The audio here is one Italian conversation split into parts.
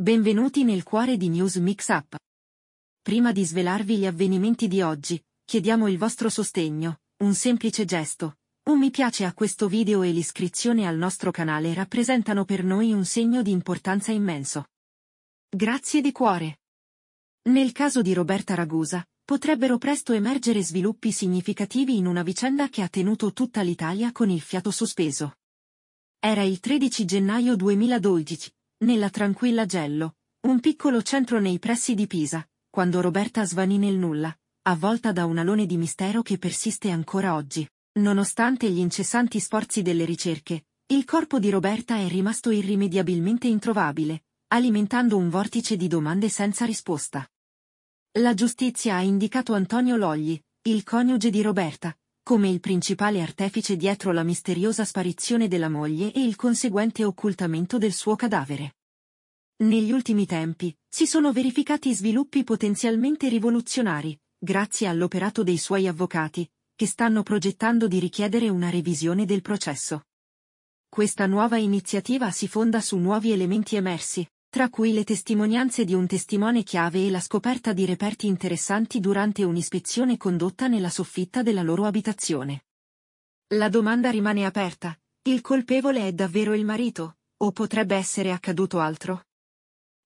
Benvenuti nel cuore di News Mix Up. Prima di svelarvi gli avvenimenti di oggi, chiediamo il vostro sostegno, un semplice gesto. Un mi piace a questo video e l'iscrizione al nostro canale rappresentano per noi un segno di importanza immenso. Grazie di cuore. Nel caso di Roberta Ragusa, potrebbero presto emergere sviluppi significativi in una vicenda che ha tenuto tutta l'Italia con il fiato sospeso. Era il 13 gennaio 2012, nella tranquilla Gello, un piccolo centro nei pressi di Pisa, quando Roberta svanì nel nulla, avvolta da un alone di mistero che persiste ancora oggi. Nonostante gli incessanti sforzi delle ricerche, il corpo di Roberta è rimasto irrimediabilmente introvabile, alimentando un vortice di domande senza risposta. La giustizia ha indicato Antonio Logli, il coniuge di Roberta, come il principale artefice dietro la misteriosa sparizione della moglie e il conseguente occultamento del suo cadavere. Negli ultimi tempi, si sono verificati sviluppi potenzialmente rivoluzionari, grazie all'operato dei suoi avvocati, che stanno progettando di richiedere una revisione del processo. Questa nuova iniziativa si fonda su nuovi elementi emersi, tra cui le testimonianze di un testimone chiave e la scoperta di reperti interessanti durante un'ispezione condotta nella soffitta della loro abitazione. La domanda rimane aperta, il colpevole è davvero il marito, o potrebbe essere accaduto altro?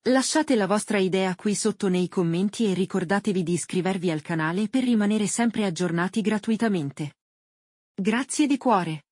Lasciate la vostra idea qui sotto nei commenti e ricordatevi di iscrivervi al canale per rimanere sempre aggiornati gratuitamente. Grazie di cuore!